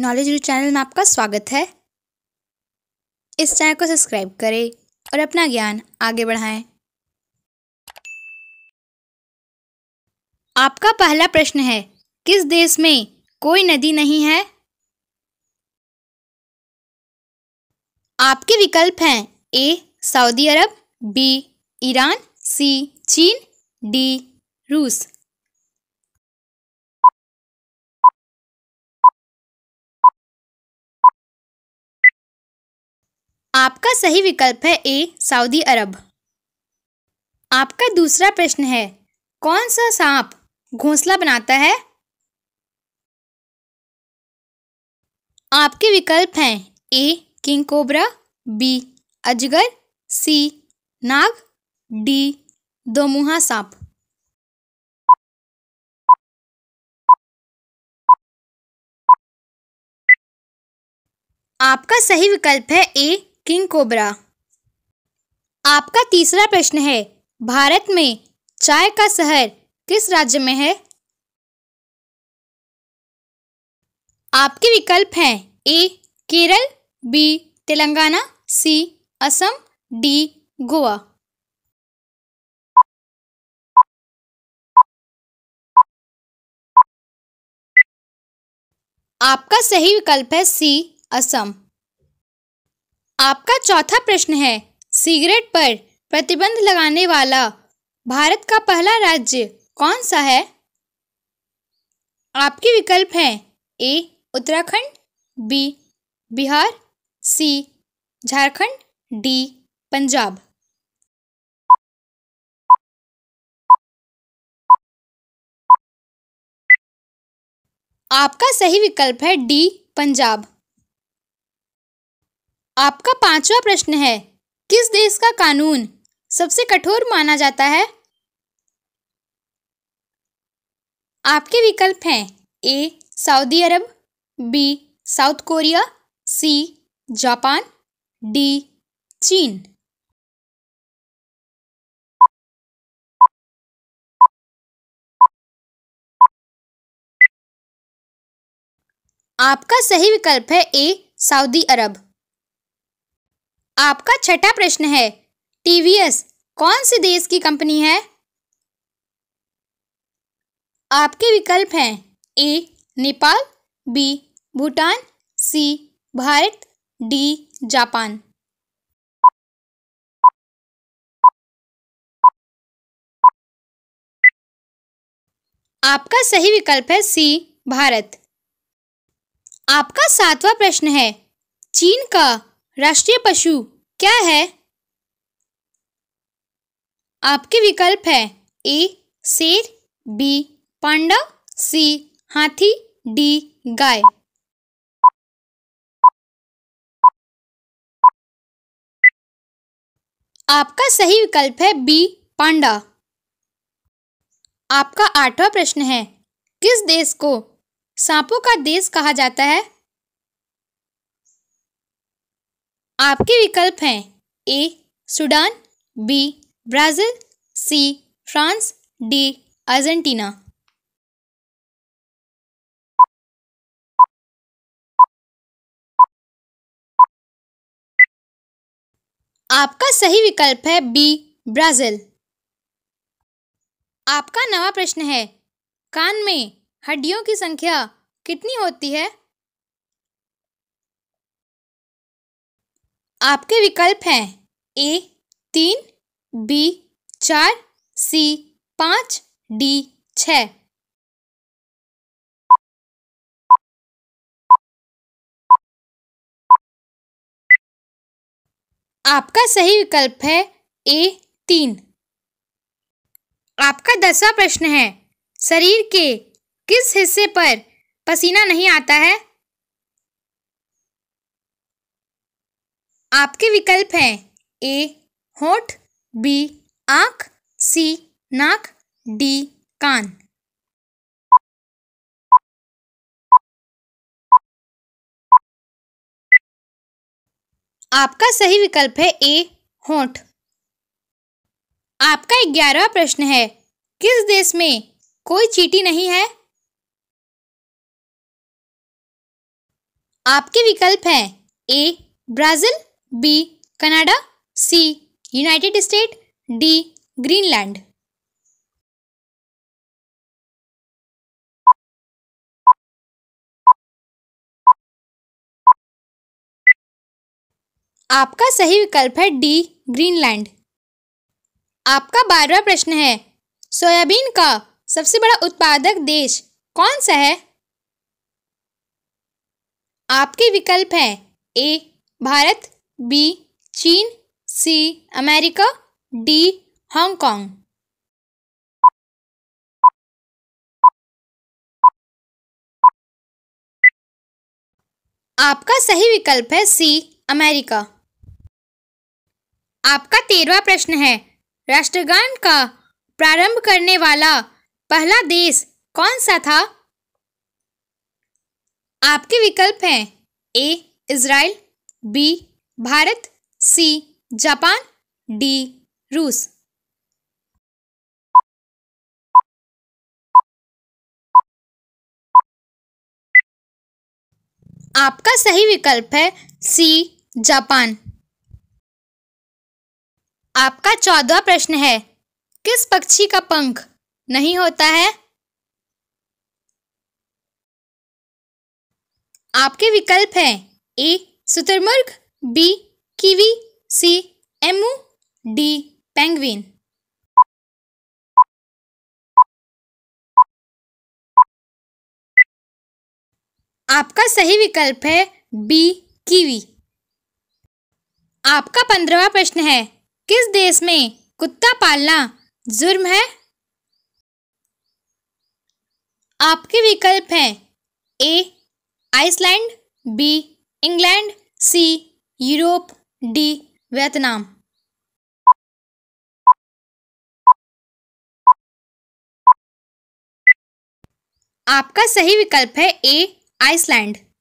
knowledge रू channel में आपका स्वागत है इस चैनल को सब्सक्राइब करें और अपना ज्ञान आगे बढ़ाएं आपका पहला प्रश्न है किस देश में कोई नदी नहीं है आपके विकल्प हैं A Saudi Arab B Iran C चीन डी रूस आपका सही विकल्प है ए सऊदी अरब आपका दूसरा प्रश्न है कौन सा सांप घोंसला बनाता है आपके विकल्प हैं ए किंग कोबरा बी अजगर सी नाग डी दोमुहा सांप आपका सही विकल्प है ए किंग कोबरा आपका तीसरा प्रश्न है भारत में चाय का शहर किस राज्य में है आपके विकल्प हैं A Kerala B Telangana C Assam D Goa आपका सही विकल्प है सी असम आपका चौथा प्रश्न है सिगरेट पर प्रतिबंध लगाने वाला भारत का पहला राज्य कौन सा है आपके विकल्प हैं A Uttarakhand B Bihar C Jharkhand D Punjab आपका सही विकल्प है डी पंजाब आपका पांचवा प्रश्न है किस देश का कानून सबसे कठोर माना जाता है आपके विकल्प हैं A Saudi Arab B South Korea C Japan D चीन आपका सही विकल्प है ए सऊदी अरब आपका छठा प्रश्न है टीवीएस कौन से देश की कंपनी है आपके विकल्प हैं A Nepal B Bhutan C Bharat D Japan आपका सही विकल्प है सी भारत आपका सातवां प्रश्न है चीन का राष्ट्रीय पशु क्या है आपके विकल्प है ए शेर बी पांडा सी हाथी डी गाय आपका सही विकल्प है बी पांडा आपका आठवां प्रश्न है किस देश को सांपों का देश कहा जाता है आपके विकल्प हैं A Sudan B Brazil C France D Argentina आपका सही विकल्प है बी ब्राज़ील आपका नवा प्रश्न है कान में हड्डियों की संख्या कितनी होती है आपके विकल्प हैं ए तीन बी चार सी पाँच डी छ आपका सही विकल्प है ए तीन आपका दसवा प्रश्न है शरीर के किस हिस्से पर पसीना नहीं आता है आपके विकल्प हैं ए होठ बी आंख सी नाक डी कान आपका सही विकल्प है ए होठ आपका ग्यारहवा प्रश्न है किस देश में कोई चीटी नहीं है आपके विकल्प हैं A Brazil B Canada C United State D Greenland आपका सही विकल्प है डी ग्रीनलैंड आपका बारहवा प्रश्न है सोयाबीन का सबसे बड़ा उत्पादक देश कौन सा है आपके विकल्प हैं ए भारत बी चीन सी अमेरिका डी हांगकांग आपका सही विकल्प है सी अमेरिका आपका तेरवा प्रश्न है राष्ट्रगान का प्रारंभ करने वाला पहला देश कौन सा था आपके विकल्प हैं A Israel B Bharat C Japan D रूस आपका सही विकल्प है सी जापान आपका चौदवा प्रश्न है किस पक्षी का पंख नहीं होता है आपके विकल्प हैं ए शुतुरमुर्ग B kiwi C emu D penguin आपका सही विकल्प है बी कीवी आपका पंद्रहवा प्रश्न है किस देश में कुत्ता पालना जुर्म है आपके विकल्प हैं A Iceland B England C Europe D Vietnam आपका सही विकल्प है ए आइसलैंड